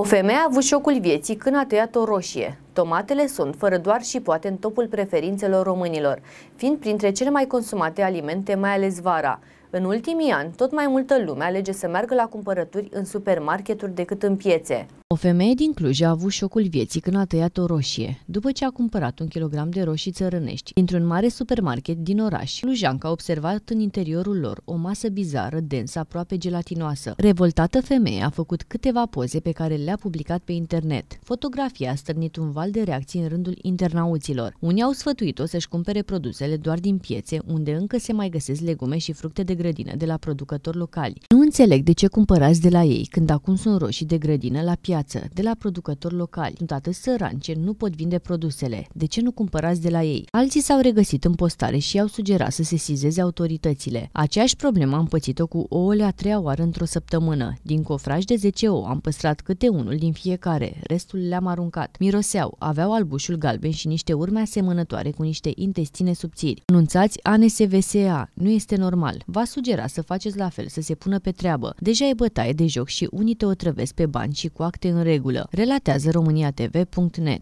O femeie a avut șocul vieții când a tăiat o roșie. Tomatele sunt, fără doar și poate, în topul preferințelor românilor, fiind printre cele mai consumate alimente, mai ales vara. În ultimii ani, tot mai multă lume alege să meargă la cumpărături în supermarketuri decât în piețe. O femeie din Cluj a avut șocul vieții când a tăiat o roșie, după ce a cumpărat un kilogram de roșii țărănești dintr-un mare supermarket din oraș. Clujanca a observat în interiorul lor o masă bizară, densă, aproape gelatinoasă. Revoltată femeie a făcut câteva poze pe care le-a publicat pe internet. Fotografia a stârnit un val de reacții în rândul internauților. Unii au sfătuit-o să-și cumpere produsele doar din piețe, unde încă se mai găsesc legume și fructe de grădină de la producători locali. Nu înțeleg de ce cumpărați de la ei, când acum sunt roșii de grădină la piață piață, de la producători locali. Sunt atât sărani ce nu pot vinde produsele. De ce nu cumpărați de la ei? Alții s-au regăsit în postare și au sugerat să se sizeze autoritățile. Aceeași problemă am pățit-o cu ouăle a treia oară într-o săptămână. Din cofraj de 10 ou am păstrat câte unul din fiecare, restul le-am aruncat. Miroseau, aveau albușul galben și niște urme asemănătoare cu niște intestine subțiri. Anunțați ANSVSA, nu este normal. Va sugera să faceți la fel, să se pună pe treabă. Deja e bătaie de joc și unii te otrăvesc pe bani și cu acte în regulă, relatează TV.net